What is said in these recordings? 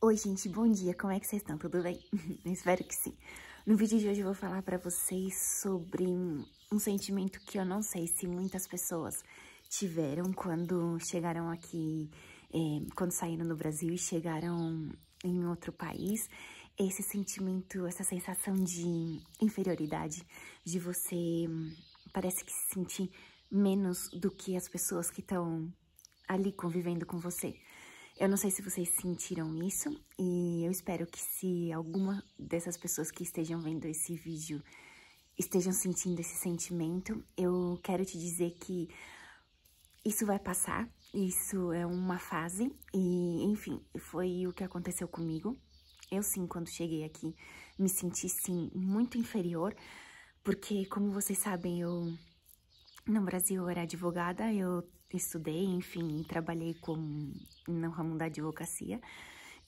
Oi, gente, bom dia, como é que vocês estão? Tudo bem? Espero que sim. No vídeo de hoje eu vou falar para vocês sobre um sentimento que eu não sei se muitas pessoas tiveram quando chegaram aqui, é, quando saíram do Brasil e chegaram em outro país. Esse sentimento, essa sensação de inferioridade, de você parece que se sentir menos do que as pessoas que estão ali convivendo com você. Eu não sei se vocês sentiram isso e eu espero que se alguma dessas pessoas que estejam vendo esse vídeo estejam sentindo esse sentimento, eu quero te dizer que isso vai passar, isso é uma fase e, enfim, foi o que aconteceu comigo. Eu sim, quando cheguei aqui, me senti sim muito inferior, porque como vocês sabem, eu no Brasil eu era advogada, eu estudei, enfim, e trabalhei com, no ramo da advocacia.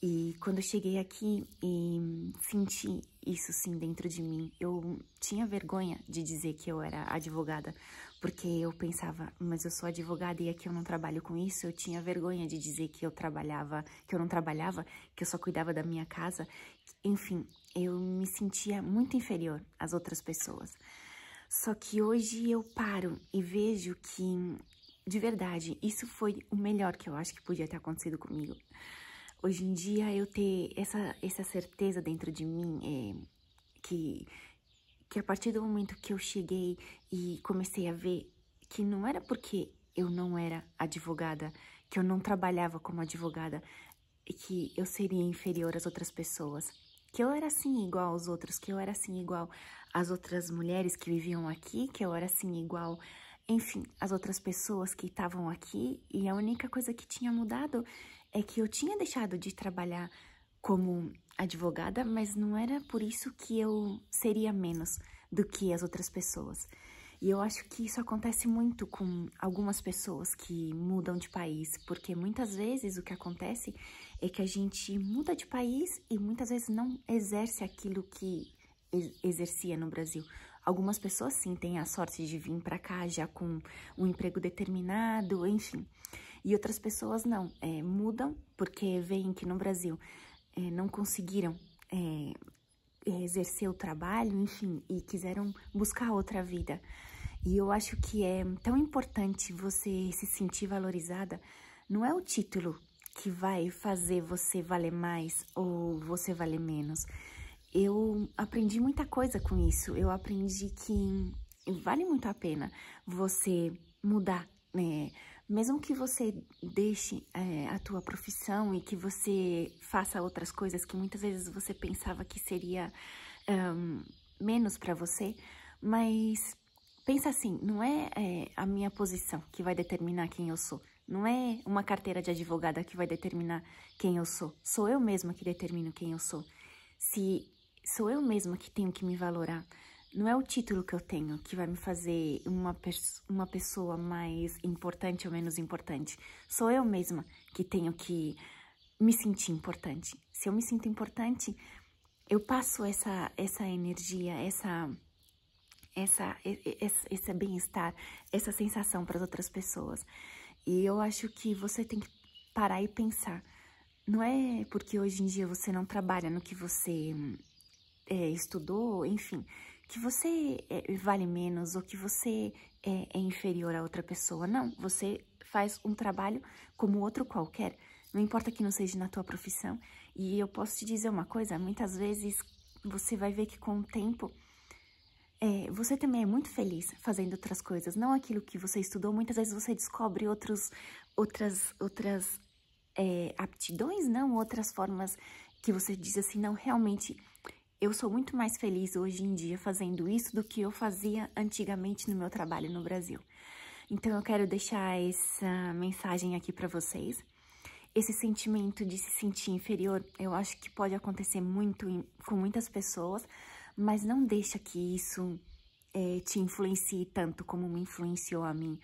E quando eu cheguei aqui e senti isso sim dentro de mim, eu tinha vergonha de dizer que eu era advogada, porque eu pensava, mas eu sou advogada e aqui eu não trabalho com isso. Eu tinha vergonha de dizer que eu trabalhava, que eu não trabalhava, que eu só cuidava da minha casa. Enfim, eu me sentia muito inferior às outras pessoas. Só que hoje eu paro e vejo que de verdade, isso foi o melhor que eu acho que podia ter acontecido comigo. Hoje em dia, eu ter essa, essa certeza dentro de mim é, que, que a partir do momento que eu cheguei e comecei a ver que não era porque eu não era advogada, que eu não trabalhava como advogada, e que eu seria inferior às outras pessoas, que eu era assim igual aos outros, que eu era assim igual às outras mulheres que viviam aqui, que eu era assim igual enfim, as outras pessoas que estavam aqui, e a única coisa que tinha mudado é que eu tinha deixado de trabalhar como advogada, mas não era por isso que eu seria menos do que as outras pessoas. E eu acho que isso acontece muito com algumas pessoas que mudam de país, porque muitas vezes o que acontece é que a gente muda de país e muitas vezes não exerce aquilo que exercia no Brasil. Algumas pessoas sim têm a sorte de vir para cá já com um emprego determinado, enfim. E outras pessoas não, é, mudam porque veem que no Brasil é, não conseguiram é, exercer o trabalho, enfim, e quiseram buscar outra vida. E eu acho que é tão importante você se sentir valorizada. Não é o título que vai fazer você valer mais ou você valer menos eu aprendi muita coisa com isso. Eu aprendi que vale muito a pena você mudar, né? Mesmo que você deixe é, a tua profissão e que você faça outras coisas que muitas vezes você pensava que seria um, menos para você, mas pensa assim, não é, é a minha posição que vai determinar quem eu sou. Não é uma carteira de advogada que vai determinar quem eu sou. Sou eu mesma que determino quem eu sou. Se sou eu mesma que tenho que me valorar. Não é o título que eu tenho que vai me fazer uma, uma pessoa mais importante ou menos importante. Sou eu mesma que tenho que me sentir importante. Se eu me sinto importante, eu passo essa, essa energia, essa essa, esse, esse bem-estar, essa sensação para as outras pessoas. E eu acho que você tem que parar e pensar. Não é porque hoje em dia você não trabalha no que você é, estudou, enfim, que você é, vale menos ou que você é, é inferior a outra pessoa. Não, você faz um trabalho como outro qualquer. Não importa que não seja na tua profissão. E eu posso te dizer uma coisa: muitas vezes você vai ver que com o tempo é, você também é muito feliz fazendo outras coisas, não aquilo que você estudou. Muitas vezes você descobre outros, outras, outras é, aptidões, não outras formas que você diz assim, não, realmente eu sou muito mais feliz hoje em dia fazendo isso do que eu fazia antigamente no meu trabalho no Brasil. Então eu quero deixar essa mensagem aqui para vocês. Esse sentimento de se sentir inferior, eu acho que pode acontecer muito em, com muitas pessoas, mas não deixa que isso é, te influencie tanto como me influenciou a mim.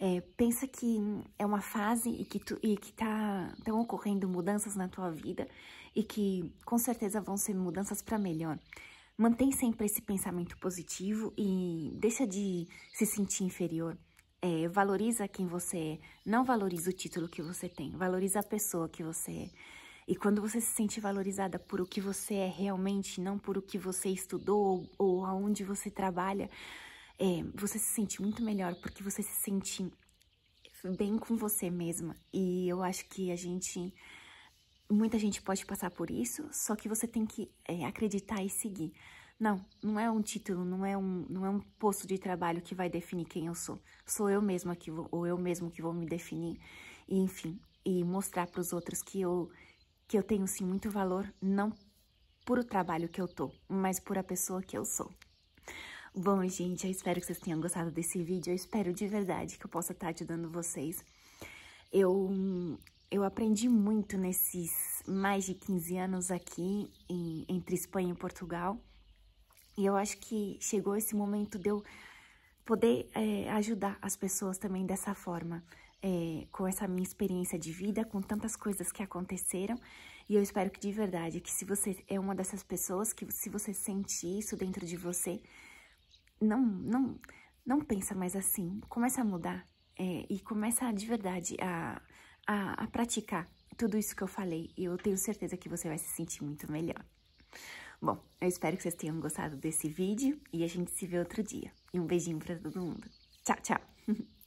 É, pensa que é uma fase e que tu, tá estão ocorrendo mudanças na tua vida e que com certeza vão ser mudanças para melhor. Mantém sempre esse pensamento positivo e deixa de se sentir inferior. É, valoriza quem você é, não valoriza o título que você tem, valoriza a pessoa que você é. E quando você se sente valorizada por o que você é realmente, não por o que você estudou ou, ou aonde você trabalha, é, você se sente muito melhor porque você se sente bem com você mesma. E eu acho que a gente. Muita gente pode passar por isso, só que você tem que é, acreditar e seguir. Não, não é um título, não é um, não é um posto de trabalho que vai definir quem eu sou. Sou eu mesma que vou, ou eu mesmo que vou me definir. E, enfim, e mostrar para os outros que eu que eu tenho sim muito valor, não por o trabalho que eu tô, mas por a pessoa que eu sou. Bom, gente, eu espero que vocês tenham gostado desse vídeo. Eu espero de verdade que eu possa estar ajudando vocês. Eu, eu aprendi muito nesses mais de 15 anos aqui, em, entre Espanha e Portugal. E eu acho que chegou esse momento de eu poder é, ajudar as pessoas também dessa forma. É, com essa minha experiência de vida, com tantas coisas que aconteceram. E eu espero que de verdade, que se você é uma dessas pessoas, que se você sente isso dentro de você, não, não, não pensa mais assim, começa a mudar é, e começa de verdade a, a, a praticar tudo isso que eu falei. E eu tenho certeza que você vai se sentir muito melhor. Bom, eu espero que vocês tenham gostado desse vídeo e a gente se vê outro dia. E um beijinho para todo mundo. Tchau, tchau!